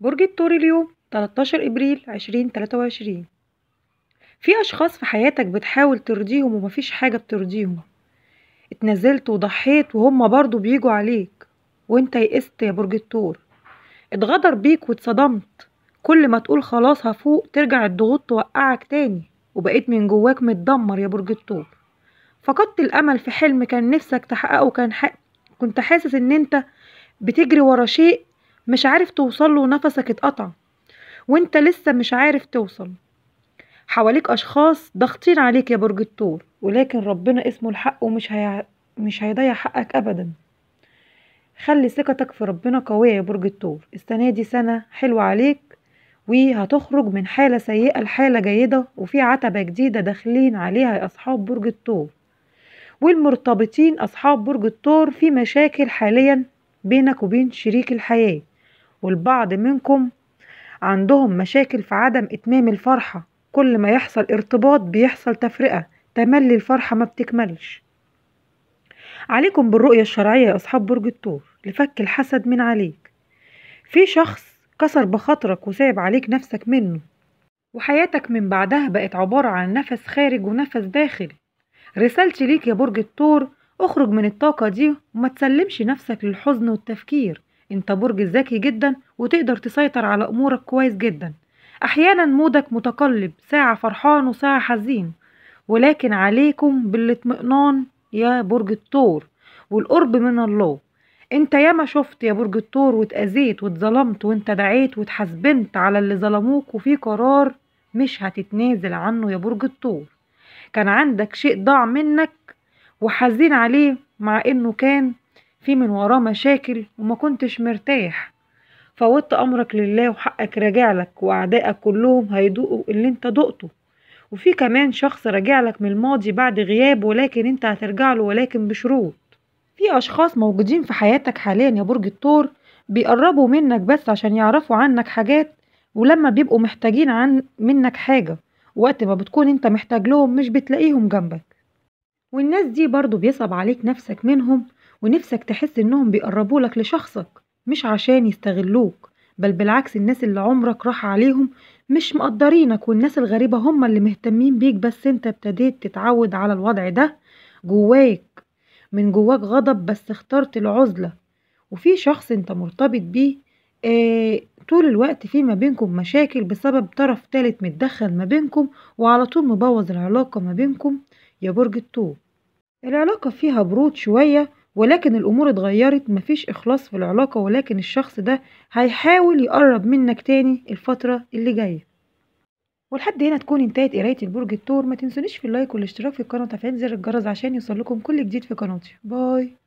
برج التور اليوم 13 ابريل 2023 في اشخاص في حياتك بتحاول ترضيهم ومفيش حاجه بترضيهم اتنزلت وضحيت وهم برضو بيجوا عليك وانت يئست يا برج التور اتغدر بيك واتصدمت كل ما تقول خلاص هفوق ترجع الضغوط توقعك تاني وبقيت من جواك متدمر يا برج التور فقدت الامل في حلم كان نفسك تحققه كان حق. كنت حاسس ان انت بتجري ورا شيء مش عارف توصل له ونفسك اتقطع وانت لسه مش عارف توصل حواليك اشخاص ضاغطين عليك يا برج الثور ولكن ربنا اسمه الحق ومش هي... مش هيضيع حقك ابدا خلي ثقتك في ربنا قوية يا برج الثور السنة دي سنة حلوة عليك وهتخرج من حالة سيئة لحالة جيدة وفي عتبة جديدة داخلين عليها يا أصحاب برج الثور والمرتبطين أصحاب برج الثور في مشاكل حاليا بينك وبين شريك الحياة والبعض منكم عندهم مشاكل في عدم إتمام الفرحة كل ما يحصل ارتباط بيحصل تفرقة تملي الفرحة ما بتكملش عليكم بالرؤية الشرعية يا أصحاب برج الثور لفك الحسد من عليك في شخص كسر بخاطرك وساب عليك نفسك منه وحياتك من بعدها بقت عبارة عن نفس خارج ونفس داخل رسالتي ليك يا برج الثور اخرج من الطاقة دي وما تسلمش نفسك للحزن والتفكير انت برج ذكي جدا وتقدر تسيطر على امورك كويس جدا احيانا مودك متقلب ساعة فرحان وساعة حزين ولكن عليكم بالاطمئنان يا برج الثور والقرب من الله انت ياما شفت يا برج الثور واتأذيت واتظلمت وانت دعيت واتحاسبنت على اللي ظلموك وفي قرار مش هتتنازل عنه يا برج الثور كان عندك شيء ضاع منك وحزين عليه مع انه كان في من وراه مشاكل وما كنتش مرتاح فوضت امرك لله وحقك راجع لك واعدائك كلهم هيدوقوا اللي انت دقته وفي كمان شخص راجع لك من الماضي بعد غياب ولكن انت هترجع له ولكن بشروط في اشخاص موجودين في حياتك حاليا يا برج الثور بيقربوا منك بس عشان يعرفوا عنك حاجات ولما بيبقوا محتاجين عن منك حاجة وقت ما بتكون انت محتاج لهم مش بتلاقيهم جنبك والناس دي برضو بيصعب عليك نفسك منهم ونفسك تحس إنهم بيقربولك لشخصك مش عشان يستغلوك بل بالعكس الناس اللي عمرك راح عليهم مش مقدرينك والناس الغريبة هم اللي مهتمين بيك بس انت ابتديت تتعود على الوضع ده جواك من جواك غضب بس اخترت العزلة وفي شخص انت مرتبط بيه اه طول الوقت في ما بينكم مشاكل بسبب طرف تالت متدخل ما بينكم وعلى طول مبوظ العلاقة ما بينكم يا برج الطوب العلاقة فيها برود شوية ولكن الأمور اتغيرت مفيش إخلاص في العلاقة ولكن الشخص ده هيحاول يقرب منك تاني الفترة اللي جاية ولحد هنا تكون انتهت قراية البرج التور ما تنسونيش في اللايك والاشتراك في القناة وتفعيل زر الجرس عشان يوصلكم كل جديد في قناتي باي